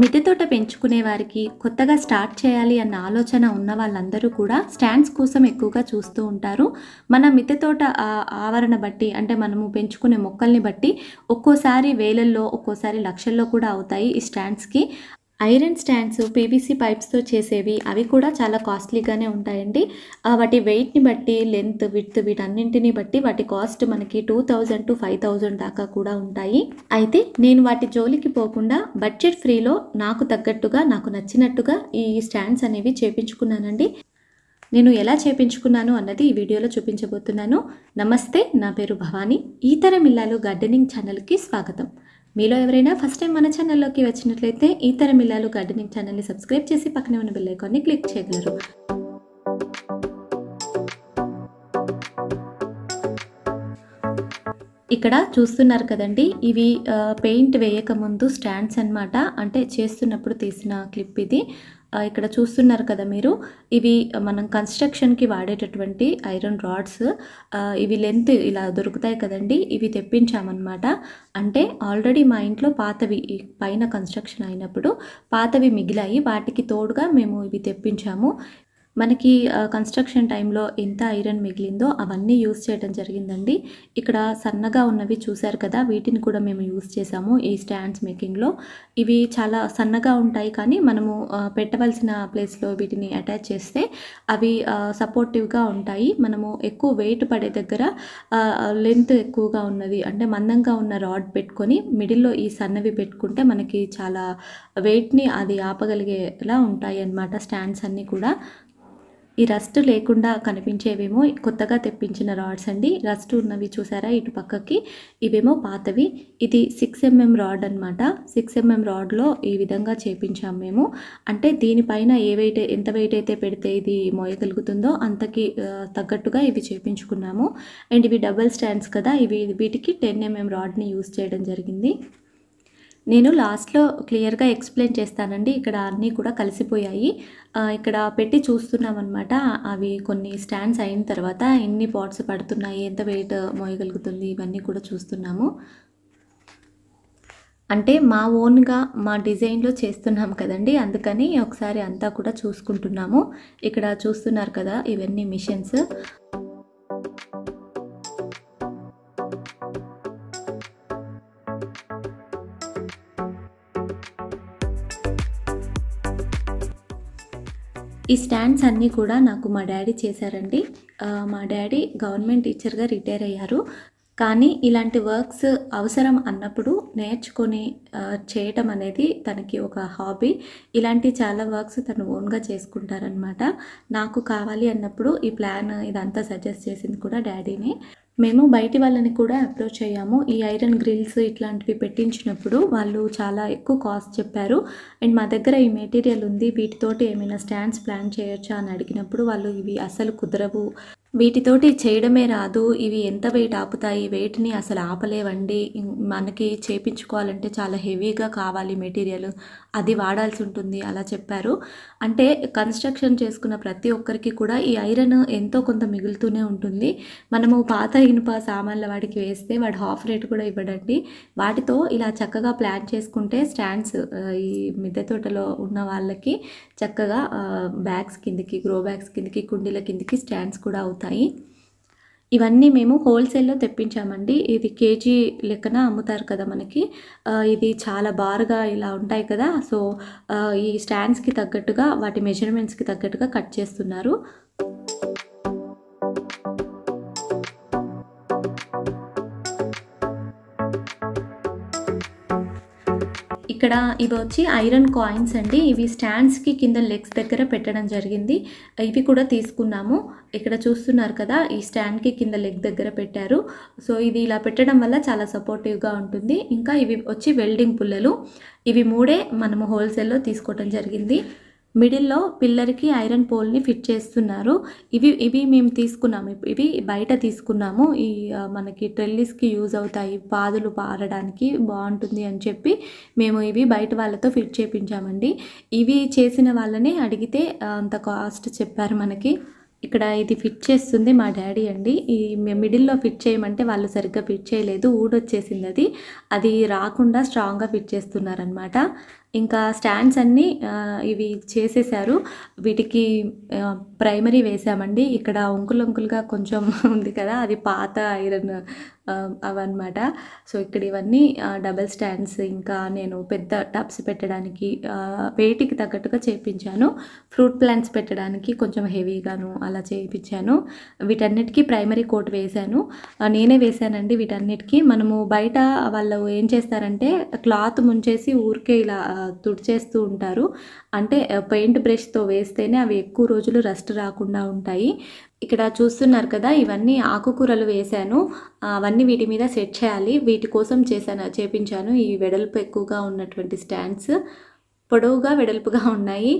మిద్దె తోట పెంచుకునే వారికి కొత్తగా స్టార్ట్ చేయాలి అన్న ఆలోచన ఉన్న వాళ్ళందరూ కూడా స్టాండ్స్ కోసం ఎక్కువగా చూస్తూ ఉంటారు మన మిద్దె తోట ఆవరణ బట్టి అంటే మనము పెంచుకునే మొక్కల్ని బట్టి ఒక్కోసారి వేలల్లో ఒక్కోసారి లక్షల్లో కూడా అవుతాయి ఈ స్టాండ్స్కి ఐరన్ స్టాండ్స్ పీవీసీ పైప్స్తో చేసేవి అవి కూడా చాలా కాస్ట్లీగానే ఉంటాయండి వాటి వెయిట్ని బట్టి లెంత్ విడ్త్ వీటన్నింటిని బట్టి వాటి కాస్ట్ మనకి two thousand to five thousand దాకా కూడా ఉంటాయి అయితే నేను వాటి జోలికి పోకుండా బడ్జెట్ ఫ్రీలో నాకు తగ్గట్టుగా నాకు నచ్చినట్టుగా ఈ స్టాండ్స్ అనేవి చేపించుకున్నానండి నేను ఎలా చేపించుకున్నాను అన్నది ఈ వీడియోలో చూపించబోతున్నాను నమస్తే నా పేరు భవానీ ఈతరం ఇల్లాలు గార్డెనింగ్ ఛానల్కి స్వాగతం మీలో ఎవరైనా ఫస్ట్ టైం మన ఛానల్లోకి వచ్చినట్లయితే ఈ తరం ఇల్లాలు గార్డెనింగ్ ఛానల్ని సబ్స్క్రైబ్ చేసి పక్కనే ఉన్న బిల్లైకాన్ని క్లిక్ చేయగలరు ఇక్కడ చూస్తున్నారు కదండి ఇవి పెయింట్ వేయకముందు స్టాండ్స్ అనమాట అంటే చేస్తున్నప్పుడు తీసిన క్లిప్ ఇది ఇక్కడ చూస్తున్నారు కదా మీరు ఇవి మనం కన్స్ట్రక్షన్కి వాడేటటువంటి ఐరన్ రాడ్స్ ఇవి లెంత్ ఇలా దొరుకుతాయి కదండి ఇవి తెప్పించామన్నమాట అంటే ఆల్రెడీ మా ఇంట్లో పాతవి పైన కన్స్ట్రక్షన్ అయినప్పుడు పాతవి మిగిలాయి వాటికి తోడుగా మేము ఇవి తెప్పించాము మనకి కన్స్ట్రక్షన్ టైంలో ఎంత ఐరన్ మిగిలిందో అవన్నీ యూస్ చేయడం జరిగిందండి ఇక్కడ సన్నగా ఉన్నవి చూశారు కదా వీటిని కూడా మేము యూస్ చేసాము ఈ స్టాండ్స్ మేకింగ్లో ఇవి చాలా సన్నగా ఉంటాయి కానీ మనము పెట్టవలసిన ప్లేస్లో వీటిని అటాచ్ చేస్తే అవి సపోర్టివ్గా ఉంటాయి మనము ఎక్కువ వెయిట్ పడే దగ్గర లెంత్ ఎక్కువగా ఉన్నది అంటే మందంగా ఉన్న రాడ్ పెట్టుకొని మిడిల్లో ఈ సన్నవి పెట్టుకుంటే మనకి చాలా వెయిట్ని అది ఆపగలిగేలా ఉంటాయి అన్నమాట స్టాండ్స్ అన్నీ కూడా ఈ రస్ట్ లేకుండా కనిపించేవేమో కొత్తగా తెప్పించిన రాడ్స్ అండి రస్ట్ ఉన్నవి చూసారా ఇటు పక్కకి ఇవేమో పాతవి ఇది సిక్స్ ఎంఎం రాడ్ అనమాట సిక్స్ ఎంఎం రాడ్లో ఈ విధంగా చేపించాం మేము అంటే దీనిపైన ఏ వెయిట్ ఎంత వెయిట్ అయితే పెడితే ఇది మోయగలుగుతుందో అంతకి తగ్గట్టుగా ఇవి చేపించుకున్నాము అండ్ ఇవి డబల్ స్టాండ్స్ కదా ఇవి వీటికి టెన్ ఎంఎం రాడ్ని యూస్ చేయడం జరిగింది నేను లాస్ట్లో క్లియర్గా ఎక్స్ప్లెయిన్ చేస్తానండి ఇక్కడ అన్నీ కూడా కలిసిపోయాయి ఇక్కడ పెట్టి చూస్తున్నామన్నమాట అవి కొన్ని స్టాండ్స్ అయిన తర్వాత ఎన్ని పాట్స్ పడుతున్నాయి ఎంత వెయిట్ మోయగలుగుతుంది ఇవన్నీ కూడా చూస్తున్నాము అంటే మా ఓన్గా మా డిజైన్లో చేస్తున్నాం కదండి అందుకని ఒకసారి అంతా కూడా చూసుకుంటున్నాము ఇక్కడ చూస్తున్నారు కదా ఇవన్నీ మిషన్స్ ఈ స్టాండ్స్ అన్నీ కూడా నాకు మా డాడీ చేశారండి మా డాడీ గవర్నమెంట్ టీచర్గా రిటైర్ అయ్యారు కానీ ఇలాంటి వర్క్స్ అవసరం అన్నప్పుడు నేర్చుకొని చేయటం అనేది తనకి ఒక హాబీ ఇలాంటి చాలా వర్క్స్ తను ఓన్గా చేసుకుంటారనమాట నాకు కావాలి అన్నప్పుడు ఈ ప్లాన్ ఇదంతా సజెస్ట్ చేసింది కూడా డాడీని మేము బయటి వాళ్ళని కూడా అప్రోచ్ అయ్యాము ఈ ఐరన్ గ్రిల్స్ ఇట్లాంటివి పెట్టించినప్పుడు వాళ్ళు చాలా ఎక్కువ కాస్ట్ చెప్పారు అండ్ మా దగ్గర ఈ మెటీరియల్ ఉంది వీటితోటి ఏమైనా స్టాండ్స్ ప్లాన్ చేయొచ్చా అని అడిగినప్పుడు వాళ్ళు ఇవి అసలు కుదరవు వీటితోటి చేయడమే రాదు ఇవి ఎంత వెయిట్ ఆపుతాయి వెయిట్ని అసలు ఆపలేవండి మనకి చేపించుకోవాలంటే చాలా హెవీగా కావాలి మెటీరియల్ అది వాడాల్సి ఉంటుంది అలా చెప్పారు అంటే కన్స్ట్రక్షన్ చేసుకున్న ప్రతి ఒక్కరికి కూడా ఈ ఐరన్ ఎంతో కొంత మిగులుతూనే ఉంటుంది మనము పాత ఇనుప సామాన్ల వాడికి వేస్తే వాడు హాఫ్ రేట్ కూడా ఇవ్వడండి వాటితో ఇలా చక్కగా ప్లాన్ చేసుకుంటే స్టాండ్స్ ఈ మిద్దె తోటలో ఉన్న వాళ్ళకి చక్కగా బ్యాగ్స్ కిందకి గ్రో బ్యాగ్స్ కిందకి కుండీల కిందకి స్టాండ్స్ కూడా అవుతాయి ఇవన్నీ మేము హోల్సేల్లో తెప్పించామండి ఇది కేజీ లెక్కన అమ్ముతారు కదా మనకి ఇది చాలా బారుగా ఇలా ఉంటాయి కదా సో ఈ స్టాండ్స్కి తగ్గట్టుగా వాటి మెజర్మెంట్స్కి తగ్గట్టుగా కట్ చేస్తున్నారు ఇక్కడ ఇవి వచ్చి ఐరన్ కాయిన్స్ అండి ఇవి స్టాండ్స్కి కింద లెగ్స్ దగ్గర పెట్టడం జరిగింది ఇవి కూడా తీసుకున్నాము ఇక్కడ చూస్తున్నారు కదా ఈ స్టాండ్కి కింద లెగ్ దగ్గర పెట్టారు సో ఇది ఇలా పెట్టడం వల్ల చాలా సపోర్టివ్గా ఉంటుంది ఇంకా ఇవి వచ్చి వెల్డింగ్ పుల్లలు ఇవి మూడే మనము హోల్సేల్లో తీసుకోవడం జరిగింది మిడిల్లో పిల్లర్కి ఐరన్ పోల్ని ఫిట్ చేస్తున్నారు ఇవి ఇవి మేము తీసుకున్నాము ఇవి బయట తీసుకున్నాము ఈ మనకి ట్రెల్లీస్కి యూజ్ అవుతాయి పాదులు పారడానికి బాగుంటుంది అని చెప్పి మేము ఇవి బయట వాళ్ళతో ఫిట్ చేయించామండి ఇవి చేసిన వాళ్ళని అడిగితే అంత కాస్ట్ చెప్పారు మనకి ఇక్కడ ఇది ఫిట్ చేస్తుంది మా డాడీ అండి ఈ మిడిల్లో ఫిట్ చేయమంటే వాళ్ళు సరిగ్గా ఫిట్ చేయలేదు ఊడొచ్చేసింది అది అది రాకుండా స్ట్రాంగ్గా ఫిట్ చేస్తున్నారనమాట ఇంకా స్టాండ్స్ అన్నీ ఇవి చేసేసారు వీటికి ప్రైమరీ వేసామండి ఇక్కడ ఉంకులు కొంచెం ఉంది కదా అది పాత ఐరన్ అవన్నమాట సో ఇక్కడ ఇవన్నీ డబల్ స్టాండ్స్ ఇంకా నేను పెద్ద టబ్స్ పెట్టడానికి వెయిట్కి తగ్గట్టుగా చేయించాను ఫ్రూట్ ప్లాంట్స్ పెట్టడానికి కొంచెం హెవీగాను అలా చేయించాను వీటన్నిటికీ ప్రైమరీ కోట్ వేశాను నేనే వేశానండి వీటన్నిటికీ మనము బయట వాళ్ళు ఏం చేస్తారంటే క్లాత్ ముంచేసి ఊరికే ఇలా తుడిచేస్తూ ఉంటారు అంటే పెయింట్ బ్రష్తో వేస్తేనే అవి ఎక్కువ రోజులు రెస్ట్ రాకుండా ఉంటాయి ఇక్కడ చూస్తున్నారు కదా ఇవన్నీ ఆకుకూరలు వేశాను అవన్నీ వీటి మీద సెట్ చేయాలి వీటి కోసం చేశాను చేపించాను ఈ వెడల్పు ఎక్కువగా ఉన్నటువంటి స్టాండ్స్ పొడవుగా వెడల్పుగా ఉన్నాయి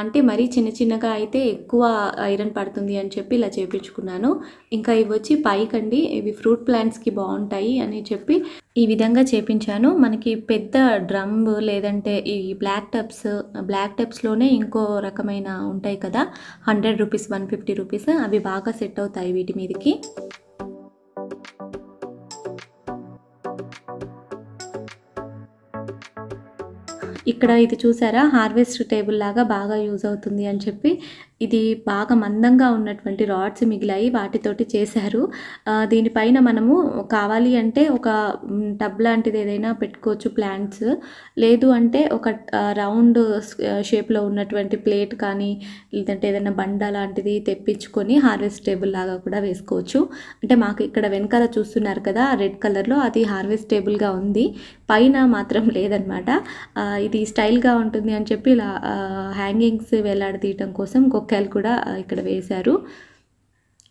అంటే మరీ చిన్న చిన్నగా అయితే ఎక్కువ ఐరన్ పడుతుంది అని చెప్పి ఇలా చేపించుకున్నాను ఇంకా ఇవి వచ్చి పైకండి ఇవి ఫ్రూట్ ప్లాంట్స్కి బాగుంటాయి అని చెప్పి ఈ విధంగా చేపించాను మనకి పెద్ద డ్రమ్ లేదంటే ఈ బ్లాక్ టప్స్ బ్లాక్ టప్స్లోనే ఇంకో రకమైన ఉంటాయి కదా hundred rupees one fifty rupees అవి బాగా సెట్ అవుతాయి వీటి మీదకి ఇక్కడ ఇది చూసారా హార్వెస్ట్ టేబుల్ లాగా బాగా యూజ్ అవుతుంది అని చెప్పి ఇది బాగా మందంగా ఉన్నటువంటి రాడ్స్ మిగిలాయి వాటితోటి చేశారు దీనిపైన మనము కావాలి అంటే ఒక టబ్ లాంటిది ఏదైనా పెట్టుకోవచ్చు ప్లాంట్స్ లేదు అంటే ఒక రౌండ్ షేప్లో ఉన్నటువంటి ప్లేట్ కానీ లేదంటే ఏదైనా బండ లాంటిది తెప్పించుకొని హార్వెస్ట్ టేబుల్ లాగా కూడా వేసుకోవచ్చు అంటే మాకు ఇక్కడ వెనకాల చూస్తున్నారు కదా రెడ్ కలర్లో అది హార్వెస్ట్ టేబుల్గా ఉంది పైన మాత్రం లేదనమాట ఇది స్టైల్గా ఉంటుంది అని చెప్పి ఇలా హ్యాంగింగ్స్ వేలాడదీయటం కోసం ఇంకొక మునక్కాయలు కూడా ఇక్కడ వేశారు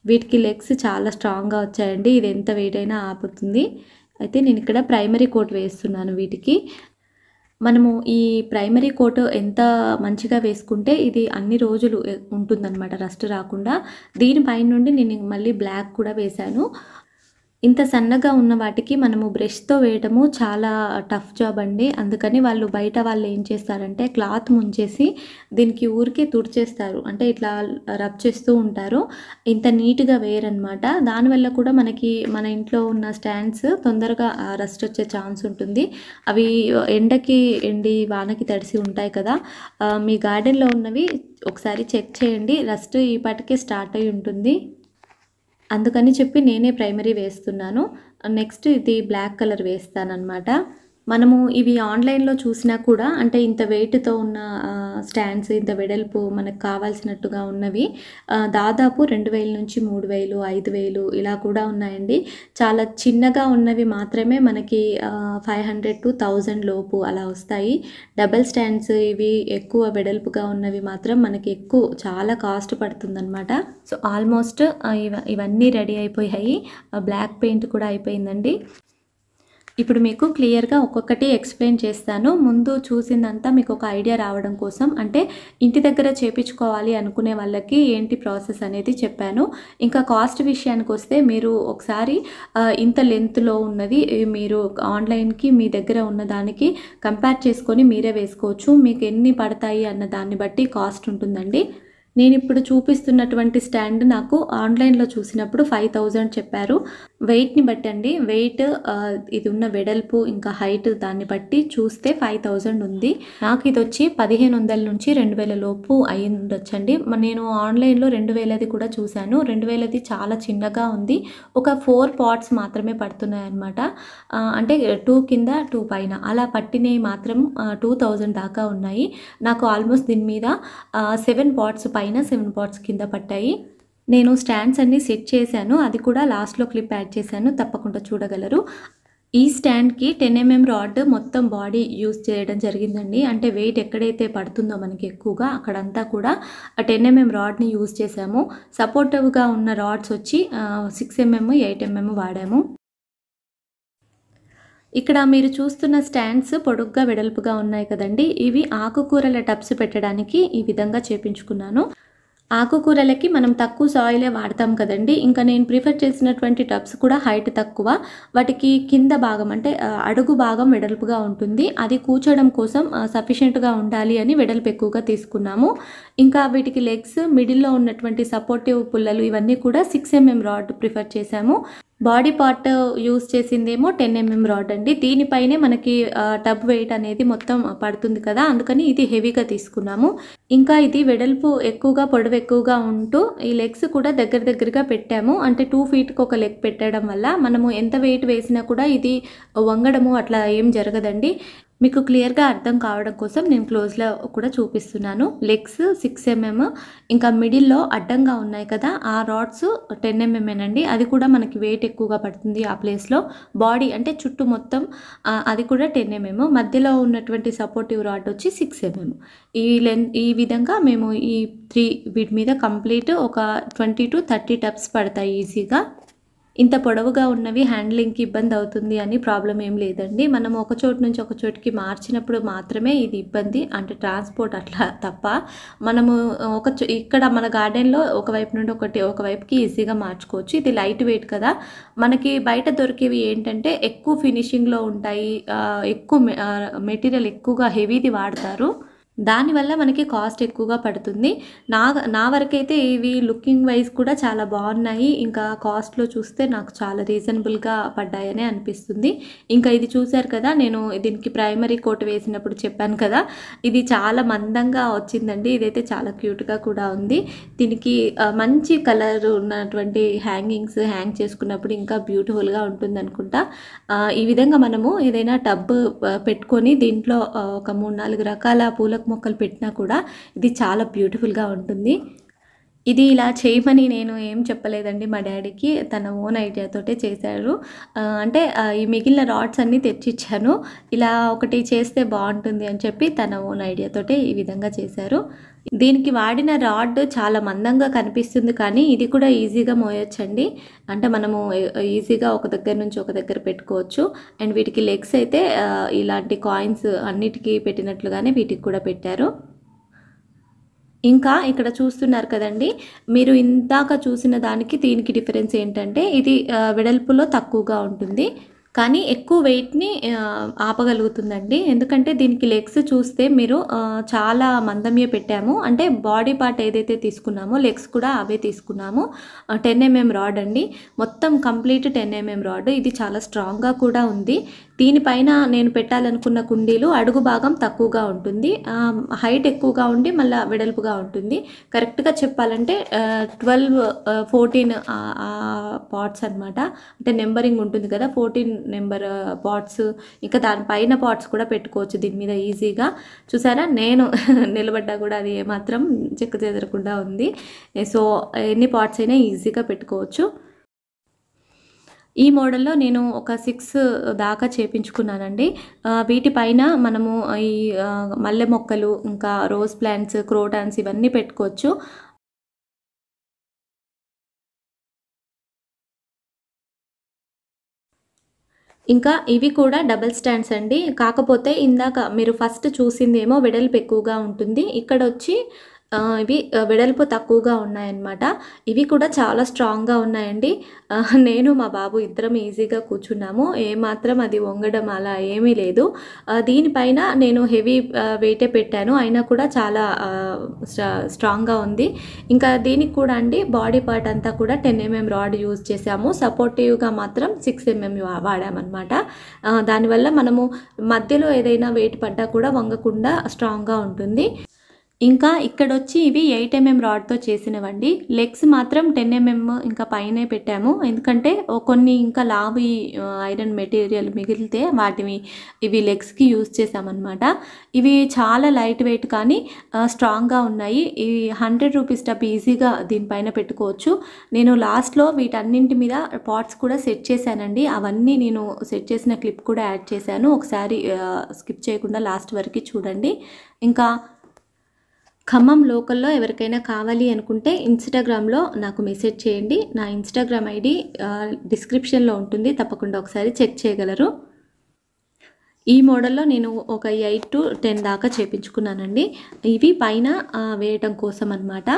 వీటికి లెగ్స్ చాలా స్ట్రాంగ్గా వచ్చాయండి ఇది ఎంత వెయిట్ అయినా ఆపుతుంది అయితే నేను ఇక్కడ ప్రైమరీ కోట్ వేస్తున్నాను వీటికి మనము ఈ ప్రైమరీ కోట్ ఎంత మంచిగా వేసుకుంటే ఇది అన్ని రోజులు ఉంటుందన్నమాట రస్ట్ రాకుండా దీనిపైన నుండి నేను మళ్ళీ బ్లాక్ కూడా వేశాను ఇంత సన్నగా ఉన్న వాటికి మనము బ్రష్తో వేయటము చాలా టఫ్ జాబ్ అండి అందుకని వాళ్ళు బయట వాళ్ళు ఏం చేస్తారంటే క్లాత్ ముంచేసి దీనికి ఊరికే తుడిచేస్తారు అంటే ఇట్లా రబ్ చేస్తూ ఉంటారు ఇంత నీట్గా వేయరనమాట దానివల్ల కూడా మనకి మన ఇంట్లో ఉన్న స్టాండ్స్ తొందరగా రస్ట్ వచ్చే ఛాన్స్ ఉంటుంది అవి ఎండకి ఎండి వానకి తడిసి ఉంటాయి కదా మీ గార్డెన్లో ఉన్నవి ఒకసారి చెక్ చేయండి రస్ట్ ఈ పాటికే స్టార్ట్ అయి ఉంటుంది అందుకని చెప్పి నేనే ప్రైమరీ వేస్తున్నాను నెక్స్ట్ ఇది బ్లాక్ కలర్ వేస్తానన్నమాట మనము ఇవి ఆన్లైన్లో చూసినా కూడా అంటే ఇంత వెయిట్తో ఉన్న స్టాండ్స్ ఇంత వెడల్పు మనకు కావాల్సినట్టుగా ఉన్నవి దాదాపు రెండు వేల నుంచి మూడు వేలు ఐదు వేలు ఇలా కూడా ఉన్నాయండి చాలా చిన్నగా ఉన్నవి మాత్రమే మనకి ఫైవ్ హండ్రెడ్ టు థౌజండ్ లోపు అలా వస్తాయి డబల్ స్టాండ్స్ ఇవి ఎక్కువ వెడల్పుగా ఉన్నవి మాత్రం మనకి ఎక్కువ చాలా కాస్ట్ పడుతుందన్నమాట సో ఆల్మోస్ట్ ఇవన్నీ రెడీ అయిపోయాయి బ్లాక్ పెయింట్ కూడా అయిపోయిందండి ఇప్పుడు మీకు క్లియర్గా ఒక్కొక్కటి ఎక్స్ప్లెయిన్ చేస్తాను ముందు చూసిందంతా మీకు ఒక ఐడియా రావడం కోసం అంటే ఇంటి దగ్గర చేపించుకోవాలి అనుకునే వాళ్ళకి ఏంటి ప్రాసెస్ అనేది చెప్పాను ఇంకా కాస్ట్ విషయానికి వస్తే మీరు ఒకసారి ఇంత లెంత్లో ఉన్నది మీరు ఆన్లైన్కి మీ దగ్గర ఉన్న దానికి కంపేర్ చేసుకొని మీరే వేసుకోవచ్చు మీకు ఎన్ని పడతాయి అన్న దాన్ని బట్టి కాస్ట్ ఉంటుందండి నేను ఇప్పుడు చూపిస్తున్నటువంటి స్టాండ్ నాకు ఆన్లైన్లో చూసినప్పుడు ఫైవ్ థౌజండ్ చెప్పారు వెయిట్ని బట్టండి వెయిట్ ఇది ఉన్న వెడల్పు ఇంకా హైట్ దాన్ని బట్టి చూస్తే ఫైవ్ థౌజండ్ ఉంది నాకు ఇది వచ్చి పదిహేను వందల నుంచి రెండు వేల లోపు అయి ఉండొచ్చండి నేను ఆన్లైన్లో రెండు వేలది కూడా చూశాను రెండు వేలది చాలా చిన్నగా ఉంది ఒక ఫోర్ పాట్స్ మాత్రమే పడుతున్నాయి అనమాట అంటే టూ కింద టూ పైన అలా పట్టినవి మాత్రం టూ థౌజండ్ దాకా ఉన్నాయి నాకు ఆల్మోస్ట్ దీని మీద సెవెన్ పాట్స్ పైన సెవెన్ పాట్స్ కింద పట్టాయి నేను స్టాండ్స్ అన్నీ సెట్ చేశాను అది కూడా లాస్ట్లో క్లిప్ యాడ్ చేశాను తప్పకుండా చూడగలరు ఈ స్టాండ్కి టెన్ ఎంఎం రాడ్ మొత్తం బాడీ యూజ్ చేయడం జరిగిందండి అంటే వెయిట్ ఎక్కడైతే పడుతుందో మనకి ఎక్కువగా అక్కడంతా కూడా టెన్ ఎంఎం రాడ్ని యూజ్ చేశాము సపోర్టివ్గా ఉన్న రాడ్స్ వచ్చి సిక్స్ ఎంఎం ఎయిట్ ఎంఎం వాడాము ఇక్కడ మీరు చూస్తున్న స్టాండ్స్ పొడుగ్గా వెడల్పుగా ఉన్నాయి కదండి ఇవి ఆకుకూరల టబ్స్ పెట్టడానికి ఈ విధంగా చేపించుకున్నాను ఆకుకూరలకి మనం తక్కువ సాయిలే వాడతాం కదండి ఇంకా నేను ప్రిఫర్ చేసినటువంటి టబ్స్ కూడా హైట్ తక్కువ వాటికి కింద భాగం అంటే అడుగు భాగం వెడల్పుగా ఉంటుంది అది కూర్చోడం కోసం సఫిషియెంట్గా ఉండాలి అని వెడల్పు ఎక్కువగా తీసుకున్నాము ఇంకా వీటికి లెగ్స్ మిడిల్లో ఉన్నటువంటి సపోర్టివ్ పుల్లలు ఇవన్నీ కూడా సిక్స్ ఎంఎం రాడ్ ప్రిఫర్ చేశాము బాడీ పార్ట్ యూస్ చేసిందేమో టెన్ ఎంఎం రాడ్ అండి దీనిపైనే మనకి టబ్ వెయిట్ అనేది మొత్తం పడుతుంది కదా అందుకని ఇది హెవీగా తీసుకున్నాము ఇంకా ఇది వెడల్పు ఎక్కువగా పొడవు ఎక్కువగా ఉంటూ ఈ లెగ్స్ కూడా దగ్గర దగ్గరగా పెట్టాము అంటే టూ ఫీట్కి ఒక లెగ్ పెట్టడం వల్ల మనము ఎంత వెయిట్ వేసినా కూడా ఇది వంగడము అట్లా ఏం జరగదండి మీకు క్లియర్గా అర్థం కావడం కోసం నేను క్లోజ్లో కూడా చూపిస్తున్నాను లెగ్స్ సిక్స్ ఎంఎం ఇంకా మిడిల్లో అడ్డంగా ఉన్నాయి కదా ఆ రాడ్స్ టెన్ ఎంఎంఏనండి అది కూడా మనకి వెయిట్ ఎక్కువగా పడుతుంది ఆ ప్లేస్లో బాడీ అంటే చుట్టూ మొత్తం అది కూడా టెన్ ఎంఎం మధ్యలో ఉన్నటువంటి సపోర్టివ్ రాడ్ వచ్చి సిక్స్ ఎంఎం ఈ లెన్ ఈ విధంగా మేము ఈ త్రీ వీటి మీద కంప్లీట్ ఒక ట్వంటీ టు థర్టీ టప్స్ పడతాయి ఈజీగా ఇంత పొడవుగా ఉన్నవి హ్యాండ్లింగ్కి ఇబ్బంది అవుతుంది అని ప్రాబ్లం ఏం లేదండి మనం ఒక చోటు నుంచి ఒక చోటుకి మార్చినప్పుడు మాత్రమే ఇది ఇబ్బంది అంటే ట్రాన్స్పోర్ట్ అట్లా తప్ప మనము ఒక ఇక్కడ మన గార్డెన్లో ఒకవైపు నుండి ఒకటి ఒకవైపుకి ఈజీగా మార్చుకోవచ్చు ఇది లైట్ వెయిట్ కదా మనకి బయట దొరికేవి ఏంటంటే ఎక్కువ ఫినిషింగ్లో ఉంటాయి ఎక్కువ మెటీరియల్ ఎక్కువగా హెవీది వాడతారు దానివల్ల మనకి కాస్ట్ ఎక్కువగా పడుతుంది నా నా వరకైతే ఇవి లుకింగ్ వైజ్ కూడా చాలా బాగున్నాయి ఇంకా కాస్ట్లో చూస్తే నాకు చాలా రీజనబుల్గా పడ్డాయనే అనిపిస్తుంది ఇంకా ఇది చూశారు కదా నేను దీనికి ప్రైమరీ కోట్ వేసినప్పుడు చెప్పాను కదా ఇది చాలా మందంగా వచ్చిందండి ఇదైతే చాలా క్యూట్గా కూడా ఉంది దీనికి మంచి కలర్ ఉన్నటువంటి హ్యాంగింగ్స్ హ్యాంగ్ చేసుకున్నప్పుడు ఇంకా బ్యూటిఫుల్గా ఉంటుంది అనుకుంటా ఈ విధంగా మనము ఏదైనా టబ్ పెట్టుకొని దీంట్లో ఒక మూడు నాలుగు రకాల పూల మొక్కలు పెట్టినా కూడా ఇది చాలా బ్యూటిఫుల్గా ఉంటుంది ఇది ఇలా చేయమని నేను ఏం చెప్పలేదండి మా డాడీకి తన ఓన్ ఐడియాతోటే చేశారు అంటే ఈ మిగిలిన రాడ్స్ అన్నీ తెచ్చిచ్చాను ఇలా ఒకటి చేస్తే బాగుంటుంది అని చెప్పి తన ఓన్ ఐడియాతోటే ఈ విధంగా చేశారు దీనికి వాడిన రాడ్ చాలా మందంగా కనిపిస్తుంది కానీ ఇది కూడా ఈజీగా మోయొచ్చండి అంటే మనము ఈజీగా ఒక దగ్గర నుంచి ఒక దగ్గర పెట్టుకోవచ్చు అండ్ వీటికి లెగ్స్ అయితే ఇలాంటి కాయిన్స్ అన్నిటికీ పెట్టినట్లుగానే వీటికి కూడా పెట్టారు ఇంకా ఇక్కడ చూస్తున్నారు కదండి మీరు ఇందాక చూసిన దానికి దీనికి డిఫరెన్స్ ఏంటంటే ఇది వెడల్పులో తక్కువగా ఉంటుంది కానీ ఎక్కువ వెయిట్ని ఆపగలుగుతుందండి ఎందుకంటే దీనికి లెగ్స్ చూస్తే మీరు చాలా మందమే పెట్టాము అంటే బాడీ పార్ట్ ఏదైతే తీసుకున్నామో లెగ్స్ కూడా అవే తీసుకున్నాము టెన్ ఎంఎం రాడ్ అండి మొత్తం కంప్లీట్ టెన్ ఎంఎం రాడ్ ఇది చాలా స్ట్రాంగ్గా కూడా ఉంది దీనిపైన నేను పెట్టాలనుకున్న కుండీలు అడుగు భాగం తక్కువగా ఉంటుంది హైట్ ఎక్కువగా ఉండి మళ్ళీ వెడల్పుగా ఉంటుంది కరెక్ట్గా చెప్పాలంటే ట్వెల్వ్ ఫోర్టీన్ పార్ట్స్ అనమాట అంటే నెంబరింగ్ ఉంటుంది కదా ఫోర్టీన్ నెంబర్ పాట్స్ ఇంకా దానిపైన పాట్స్ కూడా పెట్టుకోవచ్చు దీని మీద ఈజీగా చూసారా నేను నిలబడ్డా కూడా అది ఏమాత్రం చెక్క చెదరకుండా ఉంది సో ఎన్ని పాట్స్ అయినా ఈజీగా పెట్టుకోవచ్చు ఈ మోడల్లో నేను ఒక సిక్స్ దాకా చేపించుకున్నానండి వీటిపైన మనము ఈ మల్లె మొక్కలు ఇంకా రోజ్ ప్లాంట్స్ క్రోటాన్స్ ఇవన్నీ పెట్టుకోవచ్చు ఇంకా ఇవి కూడా డబల్ స్టాండ్స్ అండి కాకపోతే ఇందాక మీరు ఫస్ట్ చూసిందేమో వెడల్పు ఎక్కువగా ఉంటుంది ఇక్కడ వచ్చి ఇవి వెడల్పు తక్కువగా ఉన్నాయన్నమాట ఇవి కూడా చాలా స్ట్రాంగ్గా ఉన్నాయండి నేను మా బాబు ఇద్దరం ఈజీగా కూర్చున్నాము ఏమాత్రం అది వంగడం అలా ఏమీ లేదు దీనిపైన నేను హెవీ వెయిటే పెట్టాను అయినా కూడా చాలా స్ట్రాంగ్గా ఉంది ఇంకా దీనికి కూడా అండి బాడీ పార్ట్ అంతా కూడా టెన్ ఎంఎం రాడ్ యూజ్ చేసాము సపోర్టివ్గా మాత్రం సిక్స్ ఎంఎం వాడామన్నమాట దానివల్ల మనము మధ్యలో ఏదైనా వెయిట్ పడ్డా కూడా వంగకుండా స్ట్రాంగ్గా ఉంటుంది ఇంకా ఇక్కడ వచ్చి ఇవి ఎయిట్ ఎంఎం రాడ్తో చేసినవండి లెగ్స్ మాత్రం టెన్ ఎంఎం ఇంకా పైనే పెట్టాము ఎందుకంటే కొన్ని ఇంకా లావి ఐరన్ మెటీరియల్ మిగిలితే వాటివి ఇవి లెగ్స్కి యూజ్ చేసామన్నమాట ఇవి చాలా లైట్ వెయిట్ కానీ స్ట్రాంగ్గా ఉన్నాయి ఇవి హండ్రెడ్ రూపీస్ టప్ ఈజీగా దీనిపైన పెట్టుకోవచ్చు నేను లాస్ట్లో వీటన్నింటి మీద పాట్స్ కూడా సెట్ చేశానండి అవన్నీ నేను సెట్ చేసిన క్లిప్ కూడా యాడ్ చేశాను ఒకసారి స్కిప్ చేయకుండా లాస్ట్ వరకు చూడండి ఇంకా ఖమ్మం లోకల్లో ఎవరికైనా కావాలి అనుకుంటే ఇన్స్టాగ్రామ్లో నాకు మెసేజ్ చేయండి నా ఇన్స్టాగ్రామ్ ఐడి డిస్క్రిప్షన్లో ఉంటుంది తప్పకుండా ఒకసారి చెక్ చేయగలరు ఈ మోడల్లో నేను ఒక ఎయిట్ టు టెన్ దాకా చేపించుకున్నానండి ఇవి పైన వేయటం కోసం అనమాట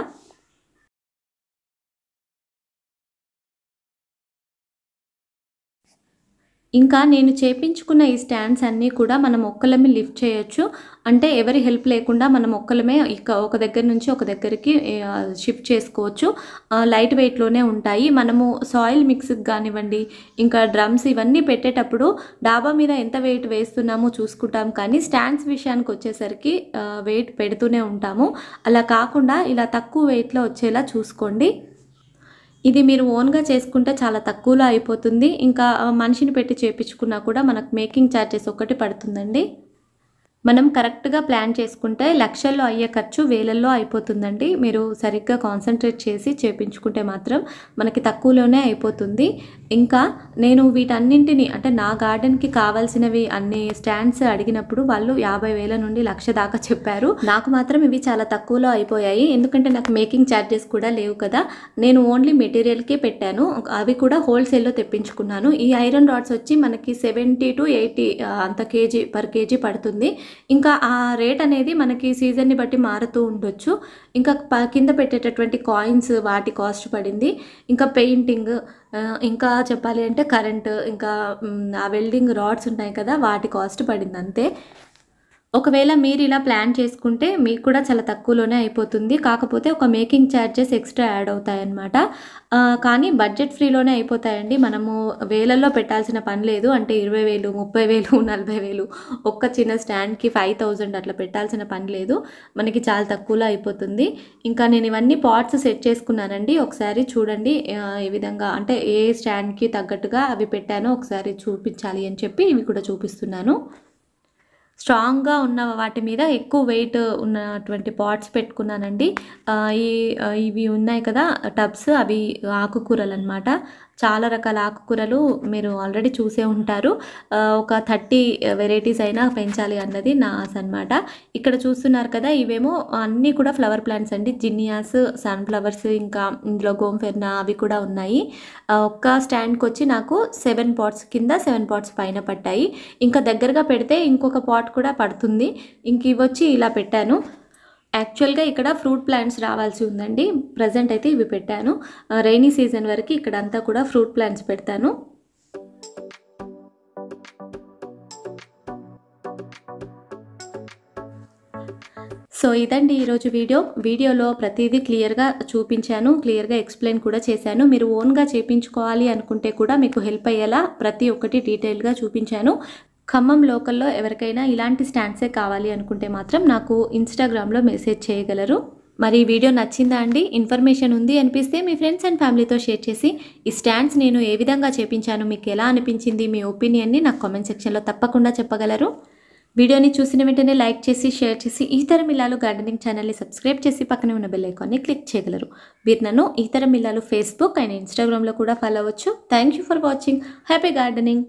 ఇంకా నేను చేపించుకున్న ఈ స్టాండ్స్ అన్నీ కూడా మనం ఒక్కలమే లిఫ్ట్ చేయొచ్చు అంటే ఎవరి హెల్ప్ లేకుండా మనం ఒక్కలమే ఇక ఒక దగ్గర నుంచి ఒక దగ్గరికి షిఫ్ట్ చేసుకోవచ్చు లైట్ వెయిట్లోనే ఉంటాయి మనము సాయిల్ మిక్స్కి కానివ్వండి ఇంకా డ్రమ్స్ ఇవన్నీ పెట్టేటప్పుడు డాబా మీద ఎంత వెయిట్ వేస్తున్నామో చూసుకుంటాం కానీ స్టాండ్స్ విషయానికి వచ్చేసరికి వెయిట్ పెడుతూనే ఉంటాము అలా కాకుండా ఇలా తక్కువ వెయిట్లో వచ్చేలా చూసుకోండి ఇది మీరు ఓన్గా చేసుకుంటే చాలా తక్కువలో అయిపోతుంది ఇంకా మనిషిని పెట్టి చేపించుకున్నా కూడా మనకు మేకింగ్ ఛార్జెస్ ఒకటి పడుతుందండి మనం కరెక్ట్గా ప్లాన్ చేసుకుంటే లక్షల్లో అయ్యే ఖర్చు వేలల్లో అయిపోతుందండి మీరు సరిగ్గా కాన్సన్ట్రేట్ చేసి చేపించుకుంటే మాత్రం మనకి తక్కువలోనే అయిపోతుంది ఇంకా నేను వీటన్నింటిని అంటే నా గార్డెన్కి కావాల్సినవి అన్ని స్టాండ్స్ అడిగినప్పుడు వాళ్ళు యాభై వేల నుండి లక్ష దాకా చెప్పారు నాకు మాత్రం ఇవి చాలా తక్కువలో అయిపోయాయి ఎందుకంటే నాకు మేకింగ్ ఛార్జెస్ కూడా లేవు కదా నేను ఓన్లీ మెటీరియల్కే పెట్టాను అవి కూడా హోల్సేల్లో తెప్పించుకున్నాను ఈ ఐరన్ రాడ్స్ వచ్చి మనకి సెవెంటీ టు ఎయిటీ అంత కేజీ పర్ కేజీ పడుతుంది ఇంకా ఆ రేట్ అనేది మనకి సీజన్ని బట్టి మారుతూ ఉండొచ్చు ఇంకా కింద పెట్టేటటువంటి కాయిన్స్ వాటి కాస్ట్ పడింది ఇంకా పెయింటింగ్ ఇంకా చెప్పాలి అంటే కరెంటు ఇంకా ఆ వెల్డింగ్ రాడ్స్ ఉంటాయి కదా వాటి కాస్ట్ పడింది అంతే ఒకవేళ మీరు ఇలా ప్లాన్ చేసుకుంటే మీకు కూడా చాలా తక్కువలోనే అయిపోతుంది కాకపోతే ఒక మేకింగ్ ఛార్జెస్ ఎక్స్ట్రా యాడ్ అవుతాయన్నమాట కానీ బడ్జెట్ ఫ్రీలోనే అయిపోతాయండి మనము వేలల్లో పెట్టాల్సిన పని లేదు అంటే ఇరవై వేలు ముప్పై వేలు నలభై వేలు ఒక్క చిన్న స్టాండ్కి ఫైవ్ థౌజండ్ అట్లా పెట్టాల్సిన పని లేదు మనకి చాలా తక్కువలో అయిపోతుంది ఇంకా నేను ఇవన్నీ పాట్స్ సెట్ చేసుకున్నానండి ఒకసారి చూడండి ఏ విధంగా అంటే ఏ స్టాండ్కి తగ్గట్టుగా అవి పెట్టానో ఒకసారి చూపించాలి అని చెప్పి ఇవి కూడా చూపిస్తున్నాను స్ట్రాంగ్గా ఉన్న వాటి మీద ఎక్కువ వెయిట్ ఉన్నటువంటి పాట్స్ పెట్టుకున్నానండి ఈ ఇవి ఉన్నాయి కదా టబ్స్ అవి ఆకుకూరలు అనమాట చాలా రకాల ఆకుకూరలు మీరు ఆల్రెడీ చూసే ఉంటారు ఒక థర్టీ వెరైటీస్ అయినా పెంచాలి అన్నది నా ఆశ అనమాట ఇక్కడ చూస్తున్నారు కదా ఇవేమో అన్నీ కూడా ఫ్లవర్ ప్లాంట్స్ అండి జిన్నియాస్ సన్ఫ్లవర్స్ ఇంకా ఇందులో గోంఫెర్నా అవి కూడా ఉన్నాయి ఒక్క స్టాండ్కి వచ్చి నాకు సెవెన్ పాట్స్ కింద సెవెన్ పాట్స్ పైన పట్టాయి ఇంకా దగ్గరగా పెడితే ఇంకొక పాట్ కూడా పడుతుంది ఇంక ఇవి వచ్చి ఇలా పెట్టాను యాక్చువల్గా ఇక్కడ ఫ్రూట్ ప్లాంట్స్ రావాల్సి ఉందండి ప్రజెంట్ అయితే ఇవి పెట్టాను రైనీ సీజన్ వరకు ఇక్కడ అంతా కూడా ఫ్రూట్ ప్లాంట్స్ పెడతాను సో ఇదండి ఈరోజు వీడియో వీడియోలో ప్రతిదీ క్లియర్గా చూపించాను క్లియర్గా ఎక్స్ప్లెయిన్ కూడా చేశాను మీరు ఓన్గా చేయించుకోవాలి అనుకుంటే కూడా మీకు హెల్ప్ అయ్యేలా ప్రతి ఒక్కటి డీటెయిల్గా చూపించాను ఖమ్మం లోకల్లో ఎవరికైనా ఇలాంటి స్టాండ్సే కావాలి అనుకుంటే మాత్రం నాకు ఇన్స్టాగ్రామ్లో మెసేజ్ చేయగలరు మరి వీడియో నచ్చిందా అండి ఇన్ఫర్మేషన్ ఉంది అనిపిస్తే మీ ఫ్రెండ్స్ అండ్ ఫ్యామిలీతో షేర్ చేసి ఈ స్టాండ్స్ నేను ఏ విధంగా చేపించాను మీకు ఎలా అనిపించింది మీ ఒపీనియన్ని నాకు కామెంట్ సెక్షన్లో తప్పకుండా చెప్పగలరు వీడియోని చూసిన వెంటనే లైక్ చేసి షేర్ చేసి ఈతరం మిల్లాలు గార్డెనింగ్ ఛానల్ని సబ్స్క్రైబ్ చేసి పక్కనే ఉన్న బెల్లైకాన్ని క్లిక్ చేయగలరు మీరు నన్ను ఈతరం మిల్లాలు ఫేస్బుక్ అండ్ ఇన్స్టాగ్రామ్లో కూడా ఫాలో అవ్వచ్చు thank you for watching happy gardening